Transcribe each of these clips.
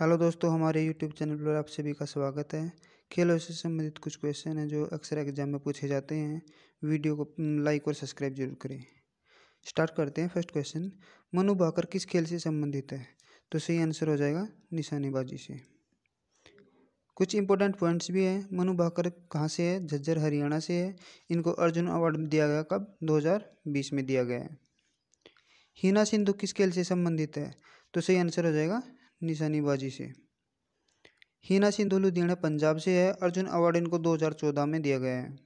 hello दोस्तों हमारे YouTube channel पर आप सभी का स्वागत है खेलों से संबंधित कुछ क्वेश्चन हैं जो अक्सर एग्जाम में पूछे जाते हैं वीडियो को लाइक और सब्सक्राइब जरूर करें स्टार्ट करते हैं फर्स्ट क्वेश्चन मनु भाकर किस खेल से संबंधित है तो सही आंसर हो जाएगा निशानेबाजी से कुछ इंपॉर्टेंट पॉइंट्स भी हैं मनु भाकर कहाँ से है झज्जर हरियाणा से है इनको अर्जुन अवार्ड दिया गया कब दो में दिया गया है हीना सिंधु किस खेल से संबंधित है तो सही आंसर हो जाएगा निशानीबाजी से हीना सिंधु लुधियाना पंजाब से है अर्जुन अवार्ड इनको 2014 में दिया गया है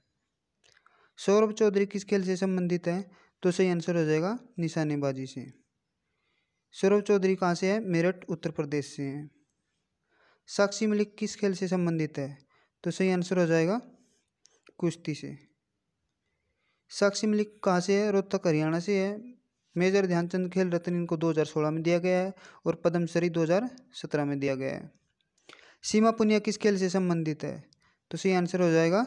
सौरभ चौधरी किस खेल से संबंधित है तो सही आंसर हो जाएगा निशानेबाजी से सौरभ चौधरी कहाँ से है मेरठ उत्तर प्रदेश से है साक्षी मलिक किस खेल से संबंधित है तो सही आंसर हो जाएगा कुश्ती से साक्षी मलिक कहाँ से है रोहतक हरियाणा से है मेजर ध्यानचंद खेल रत्न इनको 2016 में दिया गया है और पद्मश्री 2017 में दिया गया है सीमा पुनिया किस खेल से संबंधित है तो सही आंसर हो जाएगा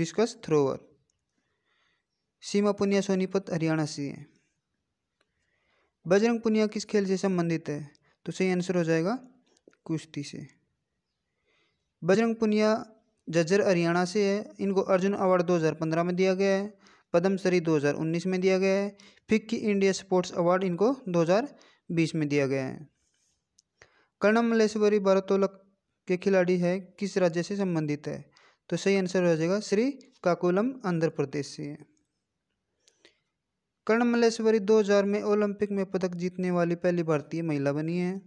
डिस्कस थ्रोवर सीमा पुनिया सोनीपत हरियाणा से है बजरंग पुनिया किस खेल से संबंधित है तो सही आंसर हो जाएगा कुश्ती से बजरंग पुनिया जज्जर हरियाणा से है इनको अर्जुन अवार्ड 2015 में दिया गया है पद्मश्री 2019 में दिया गया है फिक्की इंडिया स्पोर्ट्स अवार्ड इनको 2020 में दिया गया है कर्णम मलेश्वरी भारतोलक के खिलाड़ी है किस राज्य से संबंधित है तो सही आंसर हो जाएगा श्री काकुलम आंध्र प्रदेश से है कर्ण मलेश्वरी 2000 में ओलंपिक में पदक जीतने वाली पहली भारतीय महिला बनी है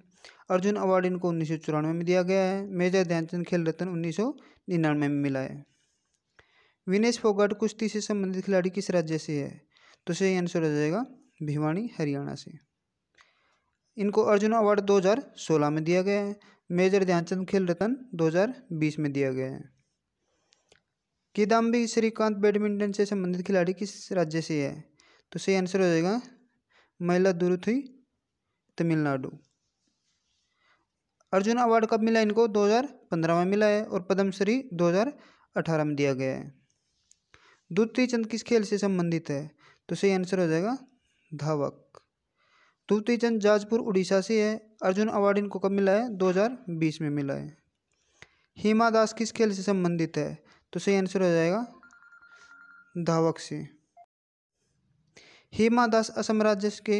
अर्जुन अवार्ड इनको उन्नीस में दिया गया है मेजर ध्यानचंद खेल रत्न उन्नीस में मिला है विनेश फोगाट कुश्ती से संबंधित खिलाड़ी किस राज्य से है तो सही आंसर हो जाएगा भिवानी हरियाणा से इनको अर्जुन अवार्ड 2016 में दिया गया है मेजर ध्यानचंद खेल रत्न 2020 में दिया गया है किदाम्बी श्रीकांत बैडमिंटन से संबंधित खिलाड़ी किस राज्य से है तो सही आंसर हो जाएगा महिला दुरुथी तमिलनाडु अर्जुन अवार्ड कब मिला इनको 2015 में मिला है और पद्मश्री 2018 में दिया गया है द्वितीय चंद किस खेल से संबंधित है तो सही आंसर हो जाएगा धावक द्वितीय चंद जाजपुर उड़ीसा से है अर्जुन अवार्ड इनको कब मिला है 2020 में मिला है हेमा दास किस खेल से संबंधित है तो सही आंसर हो जाएगा धावक से हेमा दास असम राज्य के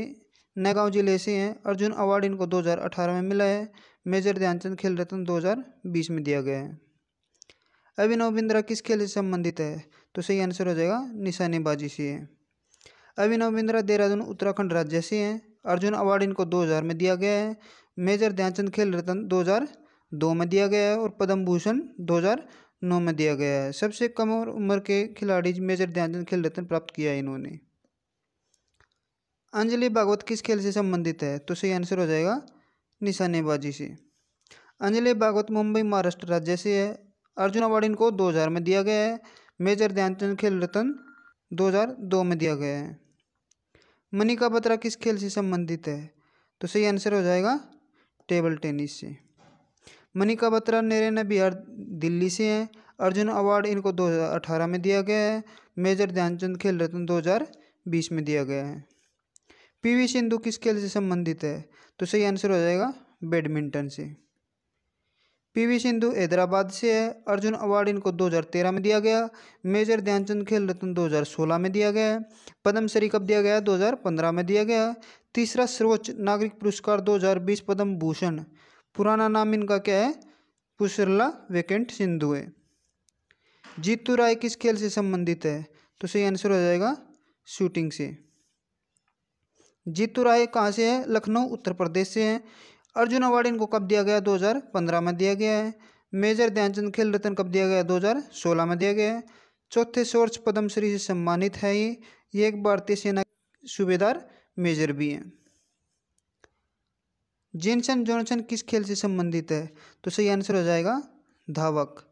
नगांव जिले से हैं अर्जुन अवार्ड इनको 2018 में मिला है मेजर ध्यानचंद खेल रत्न 2020 में दिया गया है अभिनव बिंद्रा किस खेल से संबंधित है तो सही आंसर हो जाएगा निशानेबाजी से है अभिनव बिंद्रा देहरादून उत्तराखंड राज्य से हैं अर्जुन अवार्ड इनको 2000 में दिया गया है मेजर ध्यानचंद खेल रत्न 2002 में दिया गया है और पद्म भूषण 2009 में दिया गया है सबसे कम उम्र के खिलाड़ी मेजर ध्यानचंद खेल रत्न प्राप्त किया है इन्होंने अंजलि भागवत किस खेल से संबंधित है तो सही आंसर हो जाएगा निशानेबाजी से अंजलि भागवत मुंबई महाराष्ट्र राज्य से है अर्जुन अवार्ड इनको 2000 में दिया गया है मेजर ध्यानचंद खेल रत्न 2002 में दिया गया है मनिका बत्रा किस खेल से संबंधित है तो सही आंसर हो जाएगा टेबल टेनिस से मनिका बत्रा नरेना बिहार दिल्ली से हैं अर्जुन अवार्ड इनको 2018 में दिया गया है मेजर ध्यानचंद खेल रत्न 2020 में दिया गया है पीवी सिंधु किस खेल से संबंधित है तो सही आंसर हो जाएगा बैडमिंटन से पीवी सिंधु हैदराबाद से है अर्जुन अवार्ड इनको 2013 में दिया गया मेजर ध्यानचंद खेल रत्न 2016 में दिया गया है पद्मश्री कब दिया गया 2015 में दिया गया तीसरा सर्वोच्च नागरिक पुरस्कार 2020 पद्म भूषण पुराना नाम इनका क्या है पुसरला वेकेंट सिंधु है जीतू राय किस खेल से संबंधित है तो सही आंसर हो जाएगा शूटिंग से जीतू राय कहाँ से है लखनऊ उत्तर प्रदेश से है अर्जुन अवार्ड इनको कब दिया गया 2015 में दिया गया है मेजर ध्यानचंद खेल रत्न कब दिया गया 2016 में दिया गया है चौथे सोर्स पद्मश्री से सम्मानित है ये ये एक भारतीय सेना सूबेदार मेजर भी हैं जिनसन जॉनसन किस खेल से संबंधित है तो सही आंसर हो जाएगा धावक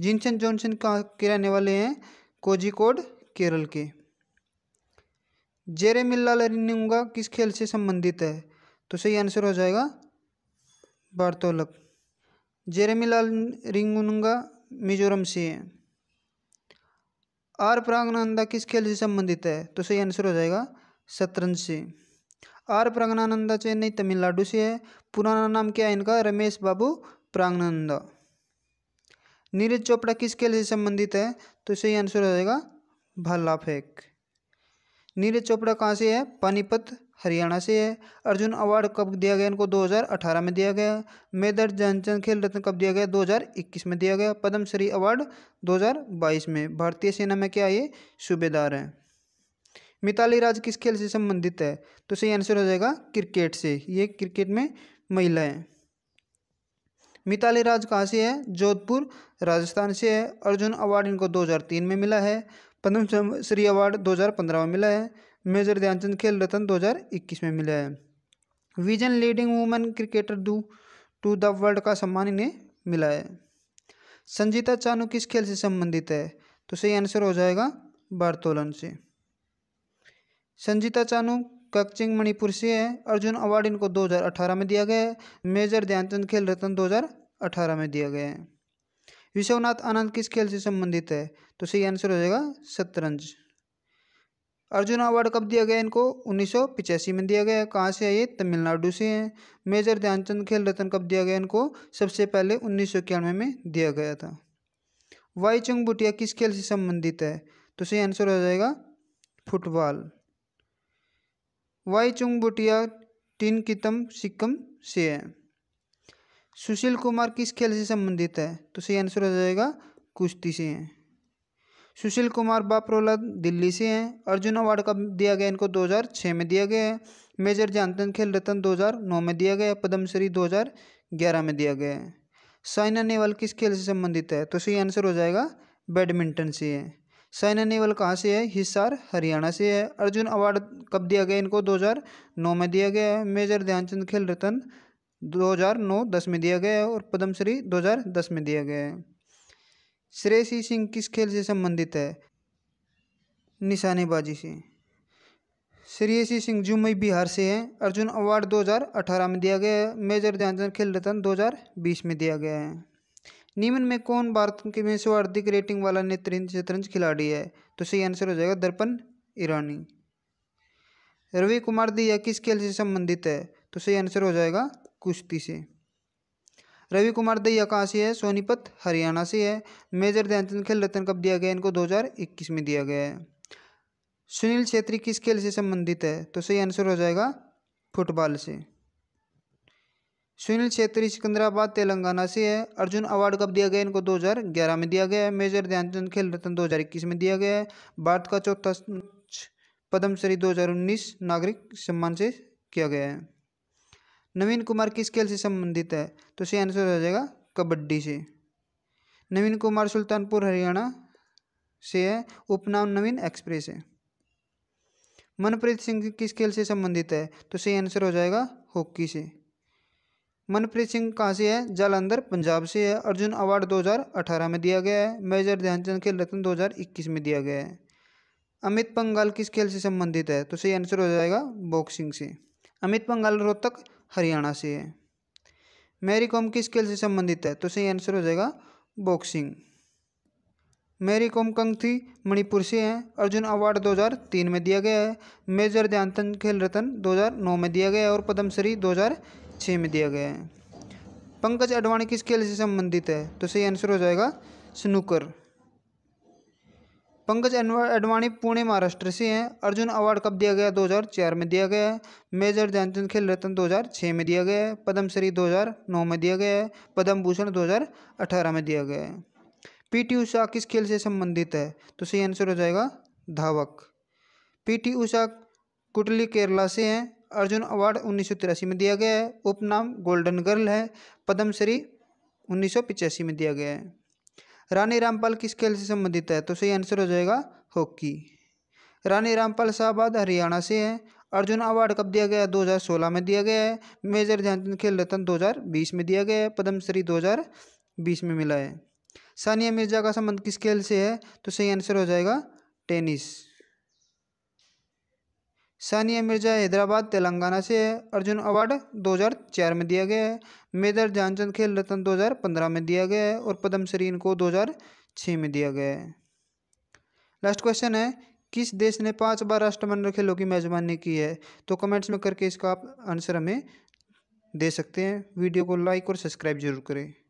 जिनसन जॉनसन कहाँ के रहने वाले हैं कोजिकोड केरल के मिल्ला लरिनुंगा किस खेल से संबंधित है तो सही आंसर हो जाएगा वार्तालाप जेरेमीलाल रिंगुनगा मिजोरम से हैं आर प्रांगनानंदा किस खेल से संबंधित है तो सही आंसर हो जाएगा शतरंज से आर प्रांगनानंदा चेन्नई तमिलनाडु से है पुराना नाम क्या है इनका रमेश बाबू प्रांगनानंदा नीरज चोपड़ा किस खेल से संबंधित है तो सही आंसर हो जाएगा भाला फेंक नीरज चोपड़ा कहाँ से है पानीपत हरियाणा से है अर्जुन अवार्ड कब दिया गया इनको 2018 में दिया गया मेदर जनचंद खेल रत्न कब दिया गया 2021 में दिया गया पद्मश्री अवार्ड 2022 में भारतीय सेना में क्या ये सूबेदार हैं मिताली राज किस खेल से संबंधित है तो सही आंसर हो जाएगा क्रिकेट से ये क्रिकेट में महिला है मिताली राज कहाँ से है जोधपुर राजस्थान से है अर्जुन अवार्ड इनको दो में मिला है पद्म श्री अवार्ड दो में मिला है मेजर ध्यानचंद खेल रत्न 2021 में मिला है Wisden leading women cricketer do to the world का सम्मान इन्हें मिला है संजीता चानू किस खेल से संबंधित है तो सही आंसर हो जाएगा बारतोलन से संजीता चानू कक्चिंग मणिपुर से है अर्जुन अवार्ड इनको 2018 में दिया गया है मेजर ध्यानचंद खेल रत्न 2018 में दिया गया है विश्वनाथ आनंद किस खेल से संबंधित है तो सही आंसर हो जाएगा शतरंज अर्जुन अवार्ड कब दिया गया इनको उन्नीस में दिया गया कहाँ से है ये तमिलनाडु से हैं मेजर ध्यानचंद खेल रत्न कब दिया गया इनको सबसे पहले उन्नीस में दिया गया था वाई चंग बुटिया किस खेल से संबंधित है तो सही आंसर हो जाएगा football Baichung Bhutia Tinkitam Sikkim से है सुशील कुमार किस खेल से संबंधित है तो सही आंसर हो जाएगा कुश्ती से हैं सुशील कुमार बाप्रोला दिल्ली से हैं अर्जुन अवार्ड कब दिया गया इनको 2006 में दिया गया है मेजर ध्यानचंद खेल रत्न 2009 में दिया गया पद्मश्री 2011 में दिया गया है साइना नेहवाल किस खेल से संबंधित है तो सही आंसर हो जाएगा बैडमिंटन से है साइना नेहवाल कहाँ से है हिसार हरियाणा से है अर्जुन अवार्ड कब दिया गया इनको दो में दिया गया है मेजर ध्यानचंद खेल रत्न दो हज़ार में दिया गया है और पद्मश्री दो में दिया गया है श्रेयसी सिंह किस खेल से संबंधित है निशानेबाजी से श्रेयसी सिंह जुम्मई बिहार से हैं अर्जुन अवार्ड 2018 में दिया गया है मेजर ध्यानचंद खेल रत्न 2020 में दिया गया है निम्न में कौन भारत के में सर्वाधिक रेटिंग वाला नेत्रहीन शतरंज खिलाड़ी है तो सही आंसर हो जाएगा दर्पण ईरानी रवि कुमार दिया किस खेल से संबंधित है तो सही आंसर हो जाएगा कुश्ती से रवि कुमार दैया कहाँ से है सोनीपत हरियाणा से है मेजर ध्यानचंद खेल रत्न कब दिया गया इनको 2021 में दिया गया है सुनील छेत्री किस खेल से संबंधित है तो सही आंसर हो जाएगा फुटबॉल से सुनील छेत्री सिकंदराबाद तेलंगाना से है अर्जुन अवार्ड कब दिया गया इनको 2011 में दिया गया है मेजर ध्यानचंद खेल रत्न 2021 में दिया गया है भारत का चौथा पद्मश्री 2019 नागरिक सम्मान से किया गया है नवीन कुमार किस खेल से संबंधित है तो सही आंसर हो जाएगा कबड्डी से नवीन कुमार सुल्तानपुर हरियाणा से है उपनाम नवीन एक्सप्रेस है मनप्रीत सिंह किस खेल से संबंधित है तो सही आंसर हो जाएगा हॉकी से मनप्रीत सिंह कहाँ से है जालंधर पंजाब से है अर्जुन अवार्ड 2018 में दिया गया है मेजर ध्यानचंद खेल रत्न 2021 में दिया गया है अमित पंगाल किस खेल से संबंधित है तो सही आंसर हो जाएगा बॉक्सिंग से अमित पंगाल रोहतक हरियाणा से है मैरी कॉम किस खेल से संबंधित है तो सही आंसर हो जाएगा बॉक्सिंग मैरी कॉम कंग थी मणिपुर से हैं अर्जुन अवार्ड 2003 में दिया गया है मेजर ध्यानचंद खेल रत्न 2009 में दिया गया है और पद्मश्री 2006 में दिया गया है पंकज अडवाणी किस खेल से संबंधित है तो सही आंसर हो जाएगा स्नूकर पंकज अडवाणी पुणे महाराष्ट्र से हैं अर्जुन अवार्ड कब दिया गया 2004 में दिया गया है मेजर ध्यानचंद खेल रत्न 2006 में दिया गया है पद्मश्री 2009 में दिया गया है पद्म भूषण 2018 में दिया गया है पीटी उषा किस खेल से संबंधित है तो सही आंसर हो जाएगा धावक पीटी उषा कुटली केरला से हैं अर्जुन अवार्ड उन्नीस में दिया गया है उपनाम गोल्डन गर्ल है पद्मश्री उन्नीस में दिया गया है रानी रामपाल किस खेल से संबंधित है तो सही आंसर हो जाएगा हॉकी रानी रामपाल शाहबाद हरियाणा से है अर्जुन अवार्ड कब दिया गया है 2016 में दिया गया है मेजर ध्यानचंद खेल रत्न 2020 में दिया गया है पद्मश्री 2020 में मिला है सानिया मिर्जा का संबंध किस खेल से है तो सही आंसर हो जाएगा टेनिस सानिया मिर्ज़ा हैदराबाद तेलंगाना से है अर्जुन अवार्ड 2004 में दिया गया है मेजर ध्यानचंद खेल रत्न 2015 में दिया गया है और पद्मश्री इनको 2006 में दिया गया है लास्ट क्वेश्चन है किस देश ने पांच बार राष्ट्रमंडल खेलों की मेज़बानी की है तो कमेंट्स में करके इसका आप आंसर हमें दे सकते हैं वीडियो को लाइक और सब्सक्राइब जरूर करें